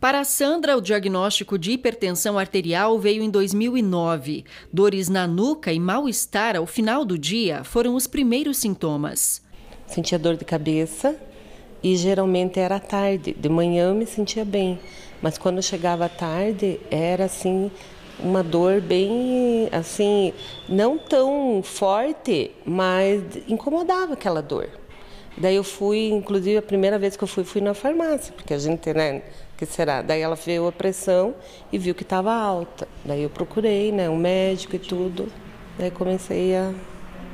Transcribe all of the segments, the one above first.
Para Sandra, o diagnóstico de hipertensão arterial veio em 2009. Dores na nuca e mal-estar ao final do dia foram os primeiros sintomas. Sentia dor de cabeça e geralmente era à tarde. De manhã eu me sentia bem, mas quando chegava à tarde era assim uma dor bem assim, não tão forte, mas incomodava aquela dor. Daí eu fui, inclusive a primeira vez que eu fui, fui na farmácia, porque a gente, né, que será? Daí ela veio a pressão e viu que estava alta. Daí eu procurei, né, um médico e tudo. Daí comecei a,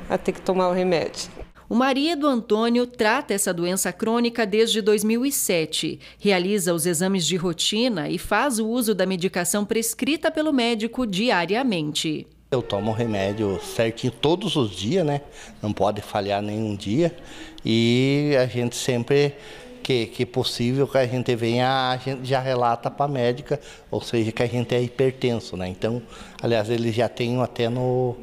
a ter que tomar o remédio. O marido Antônio trata essa doença crônica desde 2007, realiza os exames de rotina e faz o uso da medicação prescrita pelo médico diariamente. Eu tomo remédio certinho todos os dias, né? Não pode falhar nenhum dia. E a gente sempre que, que possível que a gente venha, a gente já relata para a médica, ou seja, que a gente é hipertenso, né? Então, aliás, eles já têm até no,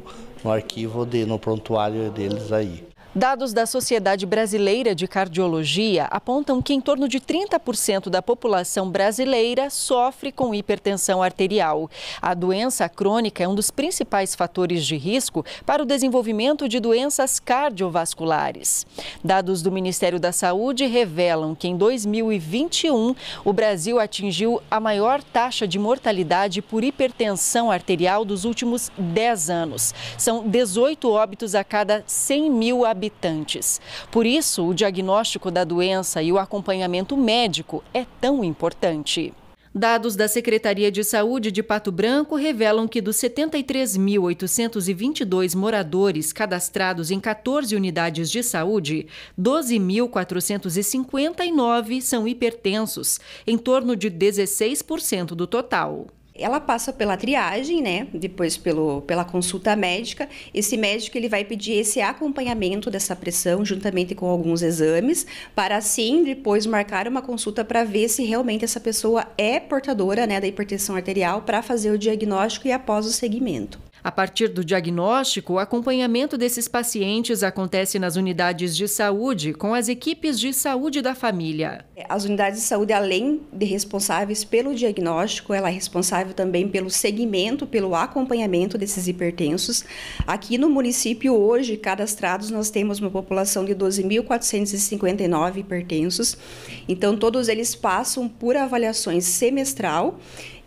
no arquivo, de, no prontuário deles aí. Dados da Sociedade Brasileira de Cardiologia apontam que em torno de 30% da população brasileira sofre com hipertensão arterial. A doença crônica é um dos principais fatores de risco para o desenvolvimento de doenças cardiovasculares. Dados do Ministério da Saúde revelam que em 2021 o Brasil atingiu a maior taxa de mortalidade por hipertensão arterial dos últimos 10 anos. São 18 óbitos a cada 100 mil habitantes habitantes. Por isso, o diagnóstico da doença e o acompanhamento médico é tão importante. Dados da Secretaria de Saúde de Pato Branco revelam que dos 73.822 moradores cadastrados em 14 unidades de saúde, 12.459 são hipertensos, em torno de 16% do total. Ela passa pela triagem, né? Depois pelo, pela consulta médica. Esse médico ele vai pedir esse acompanhamento dessa pressão juntamente com alguns exames, para assim depois marcar uma consulta para ver se realmente essa pessoa é portadora, né, da hipertensão arterial para fazer o diagnóstico e após o segmento. A partir do diagnóstico, o acompanhamento desses pacientes acontece nas unidades de saúde com as equipes de saúde da família. As unidades de saúde, além de responsáveis pelo diagnóstico, ela é responsável também pelo segmento, pelo acompanhamento desses hipertensos. Aqui no município, hoje, cadastrados, nós temos uma população de 12.459 hipertensos. Então, todos eles passam por avaliações semestral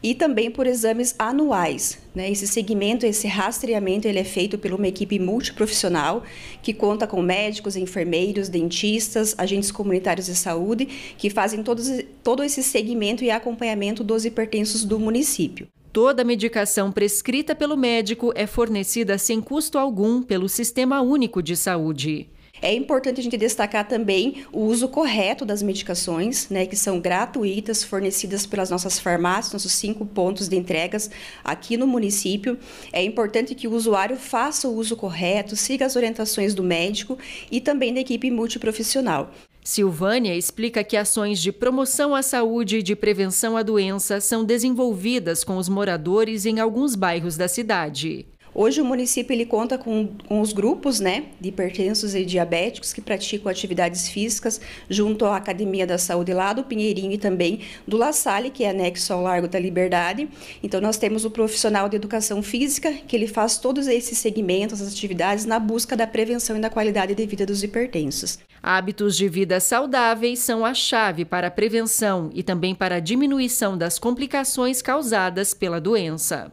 e também por exames anuais. Né? Esse segmento, esse rastreamento, ele é feito por uma equipe multiprofissional que conta com médicos, enfermeiros, dentistas, agentes comunitários de saúde que fazem todos, todo esse segmento e acompanhamento dos hipertensos do município. Toda medicação prescrita pelo médico é fornecida sem custo algum pelo Sistema Único de Saúde. É importante a gente destacar também o uso correto das medicações, né, que são gratuitas, fornecidas pelas nossas farmácias, nossos cinco pontos de entregas aqui no município. É importante que o usuário faça o uso correto, siga as orientações do médico e também da equipe multiprofissional. Silvânia explica que ações de promoção à saúde e de prevenção à doença são desenvolvidas com os moradores em alguns bairros da cidade. Hoje o município ele conta com, com os grupos né, de hipertensos e diabéticos que praticam atividades físicas junto à Academia da Saúde lá do Pinheirinho e também do La Salle, que é anexo ao Largo da Liberdade. Então nós temos o profissional de educação física, que ele faz todos esses segmentos, as atividades na busca da prevenção e da qualidade de vida dos hipertensos. Hábitos de vida saudáveis são a chave para a prevenção e também para a diminuição das complicações causadas pela doença.